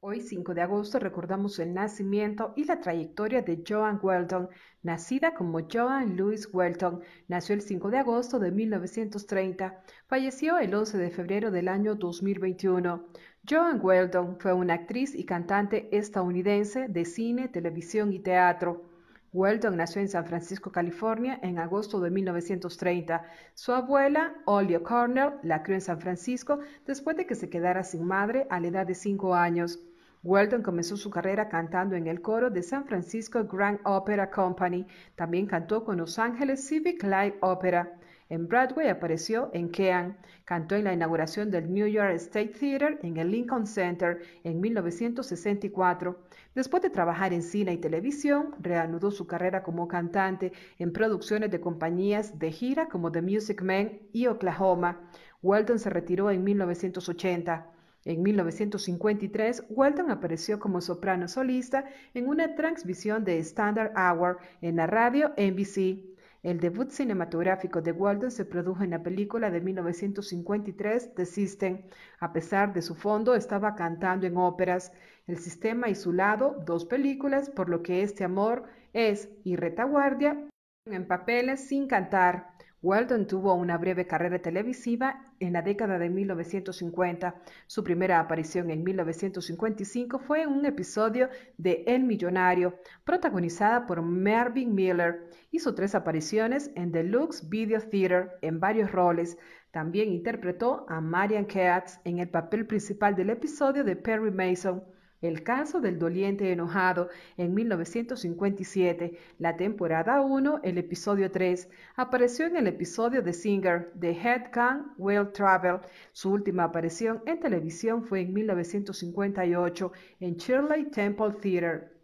Hoy 5 de agosto recordamos el nacimiento y la trayectoria de Joan Weldon, nacida como Joan Louis Weldon. Nació el 5 de agosto de 1930, falleció el 11 de febrero del año 2021. Joan Weldon fue una actriz y cantante estadounidense de cine, televisión y teatro. Weldon nació en San Francisco, California, en agosto de 1930. Su abuela, olio Cornell, la crió en San Francisco después de que se quedara sin madre a la edad de 5 años. Weldon comenzó su carrera cantando en el coro de San Francisco Grand Opera Company. También cantó con Los Ángeles Civic Light Opera. En Broadway apareció en Kean. Cantó en la inauguración del New York State Theater en el Lincoln Center en 1964. Después de trabajar en cine y televisión, reanudó su carrera como cantante en producciones de compañías de gira como The Music Man y Oklahoma. Weldon se retiró en 1980. En 1953, Walton apareció como soprano solista en una transmisión de Standard Hour en la radio NBC. El debut cinematográfico de Walton se produjo en la película de 1953 The System. A pesar de su fondo, estaba cantando en óperas. El sistema y su lado, dos películas, por lo que este amor es y retaguardia en papeles sin cantar. Weldon tuvo una breve carrera televisiva en la década de 1950. Su primera aparición en 1955 fue en un episodio de El Millonario, protagonizada por Mervyn Miller. Hizo tres apariciones en Deluxe Video Theater en varios roles. También interpretó a Marian Keats en el papel principal del episodio de Perry Mason. El caso del doliente enojado en 1957, la temporada 1, el episodio 3, apareció en el episodio de Singer The Head Can Well Travel. Su última aparición en televisión fue en 1958 en Shirley Temple Theater.